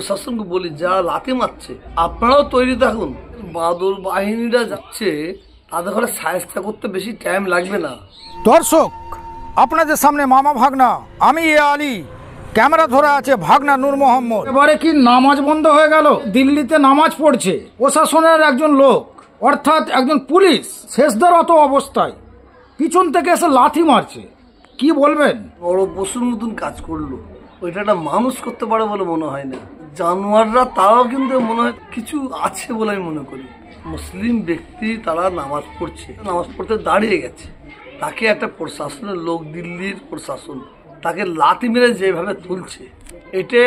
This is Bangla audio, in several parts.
প্রশাসনকে বলি যারা লাথি মারছে আপনারাও তৈরি থাকুন বাদল বাহিনীরা যাচ্ছে তাদের ঘরে সাহায্য করতে বেশি টাইম লাগবে না দর্শক আপনাদের সামনে মামা ভাগনা আমি এ আলী ক্যামেরা ধরা আছে ভাগনা নূর মোহাম্মদ এবারে কি নামাজ বন্ধ হয়ে গেল দিল্লিতে নামাজ পড়ছে প্রশাসনের একজন লোক অর্থাৎ একজন পুলিশ অত অবস্থায় পিছন থেকে এসে লাথি মারছে কি বলবেন বড় বসুর মতন কাজ করলো ওইটা একটা মানুষ করতে পারে বলে মনে হয় না জানোয়াররা তারাও কিন্তু মনে হয় কিছু আছে বলে আমি মনে করি মুসলিম ব্যক্তি তারা নামাজ পড়ছে নামাজ পড়তে দাঁড়িয়ে গেছে তাকে একটা প্রশাসনের লোক দিল্লির প্রশাসন তাকে লাতি মেরে যেভাবে তুলছে এটা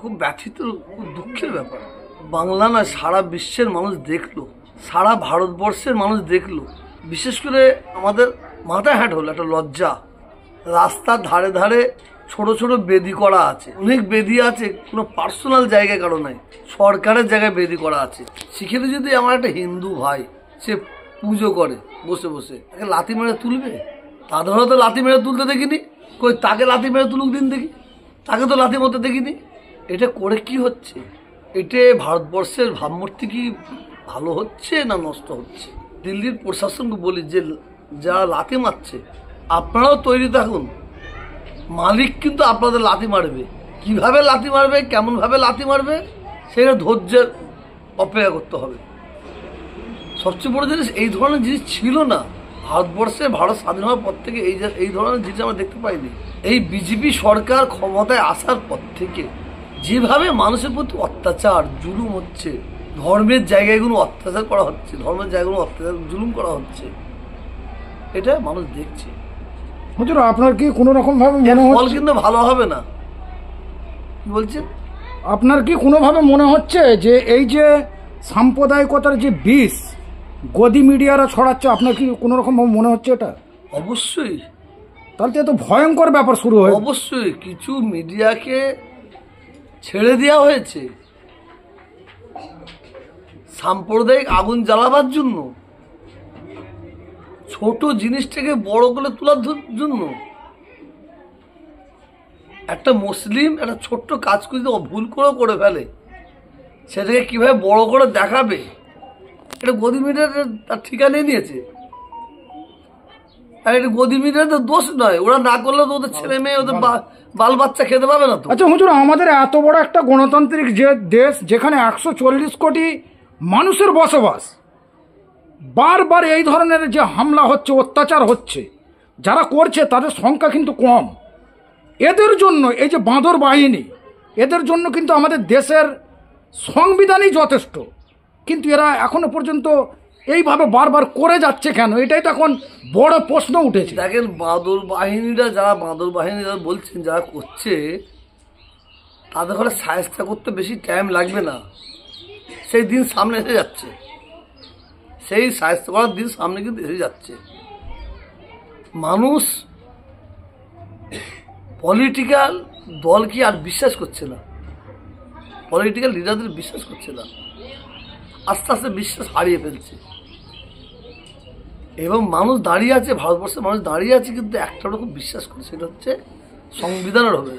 খুব ব্যথিত খুব দুঃখের ব্যাপার বাংলা না সারা বিশ্বের মানুষ দেখলো সারা ভারতবর্ষের মানুষ দেখলো বিশেষ করে আমাদের মাথায় হ্যাট হলো একটা লজ্জা রাস্তার ধারে ধারে ছোট ছোট বেদি করা আছে অনেক বেদি আছে কোনো পার্সোনাল জায়গায় কারো নাই সরকারের জায়গায় বেদি করা আছে সেখানে যদি আমার একটা হিন্দু ভাই সে পুজো করে বসে বসে তাকে লাথি মেরে তুলবে তাদেরও তো লাথি মেরে তুলতে দেখিনি কই তাকে লাথি মেরে তুলুক দিন দেখি তাকে তো লাথি মতে দেখিনি এটা করে কি হচ্ছে এটা ভারতবর্ষের ভাবমূর্তি কি ভালো হচ্ছে না নষ্ট হচ্ছে দিল্লির প্রশাসনকে বলি যে যারা লাথি মারছে আপনারাও তৈরি থাকুন মালিক কিন্তু আপনাদের লাথি মারবে কিভাবে লাথি মারবে কেমনভাবে লাথি মারবে সেটা ধৈর্যের অপেক্ষা করতে হবে সবচেয়ে বড় জিনিস এই ধরনের জিনিস ছিল না ভারতবর্ষে ভারত স্বাধীন হওয়ার পর থেকে এই এই ধরনের জিনিস আমরা দেখতে পাইনি এই বিজেপি সরকার ক্ষমতায় আসার পর থেকে যেভাবে মানুষের প্রতি অত্যাচার জুলুম হচ্ছে ধর্মের জায়গাগুলো অত্যাচার করা হচ্ছে ধর্মের জায়গাগুলো অত্যাচার জুলুম করা হচ্ছে এটা মানুষ দেখছে হুজুর আপনার কি কোনো রকম ভাবে মনে ফল কিন্তু ভালো হবে না কি বলছেন আপনার কি কোনোভাবে মনে হচ্ছে যে এই যে সাম্প্রদায়িকতার যে বিষ গদি মিডিয়ারা ছড়াচ্ছে আপনার কি কোনো রকম ভাবে মনে হচ্ছে এটা অবশ্যই তাহলে তো এত ভয়ঙ্কর ব্যাপার শুরু হয় অবশ্যই কিছু মিডিয়াকে ছেড়ে দেওয়া হয়েছে সাম্প্রদায়িক আগুন জ্বালাবার জন্য ছোট জিনিসটাকে বড় করে তোলার জন্য একটা মুসলিম একটা ছোট্ট কাজ করে ভুল করেও করে ফেলে সেটাকে কীভাবে বড় করে দেখাবে এটা গদি মিডিয়া তার ঠিকানে নিয়েছে আর এটা গদি মিডিয়া তো দোষ নয় ওরা না করলে তো ওদের ছেলে মেয়ে ওদের বাল বাচ্চা খেতে পাবে না তো আচ্ছা হুজুর আমাদের এত বড় একটা গণতান্ত্রিক যে দেশ যেখানে একশো কোটি মানুষের বসবাস বারবার এই ধরনের যে হামলা হচ্ছে অত্যাচার হচ্ছে যারা করছে তাদের সংখ্যা কিন্তু কম এদের জন্য এই যে বাঁদর বাহিনী এদের জন্য কিন্তু আমাদের দেশের সংবিধানই যথেষ্ট কিন্তু এরা এখনো পর্যন্ত এইভাবে বারবার করে যাচ্ছে কেন এটাই তো এখন বড় প্রশ্ন উঠেছে দেখেন বাঁদর বাহিনীরা যারা বাঁদর বাহিনী যারা বলছেন যারা করছে তাদের ঘরে সাহায্য করতে বেশি টাইম লাগবে না সেই দিন সামনে এসে যাচ্ছে সেই স্বাস্থ্যকর দিন সামনে কিন্তু এসে যাচ্ছে মানুষ পলিটিক্যাল দলকে আর বিশ্বাস করছে না পলিটিক্যাল লিডারদের বিশ্বাস করছে না আস্তে আস্তে বিশ্বাস হারিয়ে ফেলছে এবং মানুষ দাঁড়িয়ে আছে ভারতবর্ষের মানুষ দাঁড়িয়ে আছে কিন্তু একটা রকম বিশ্বাস করে সেটা হচ্ছে সংবিধানের হবে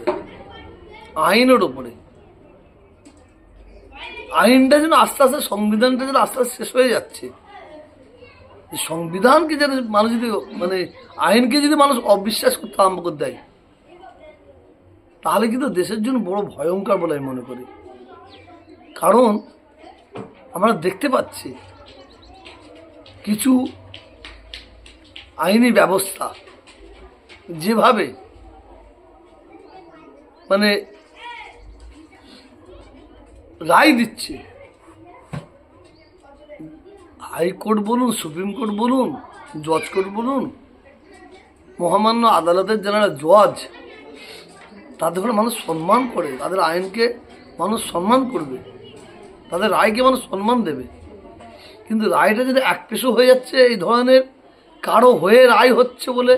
আইনের ওপরে আইনটা যেন আস্তে আস্তে সংবিধানটা যেন আস্তে আস্তে শেষ হয়ে যাচ্ছে সংবিধানকে যেন মানুষ যদি মানে আইনকে যদি মানুষ অবিশ্বাস করতে আরম্ভ করে দেয় তাহলে কিন্তু দেশের জন্য বড় ভয়ঙ্কর বলে আমি মনে করি কারণ আমরা দেখতে পাচ্ছি কিছু আইনি ব্যবস্থা যেভাবে মানে রায় দিচ্ছে হাইকোর্ট বলুন সুপ্রিম কোর্ট বলুন জজ কোর্ট বলুন মহামান্য আদালতের যারা জজ তাদের করে মানুষ সম্মান করে তাদের আইনকে মানুষ সম্মান করবে তাদের রায়কে মানুষ সম্মান দেবে কিন্তু রায়টা যদি এক পেশো হয়ে যাচ্ছে এই ধরনের কারো হয়ে রায় হচ্ছে বলে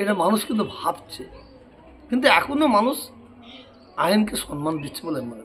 এটা মানুষ কিন্তু ভাবছে কিন্তু এখনও মানুষ আইনকে সম্মান দিচ্ছে বলে মনে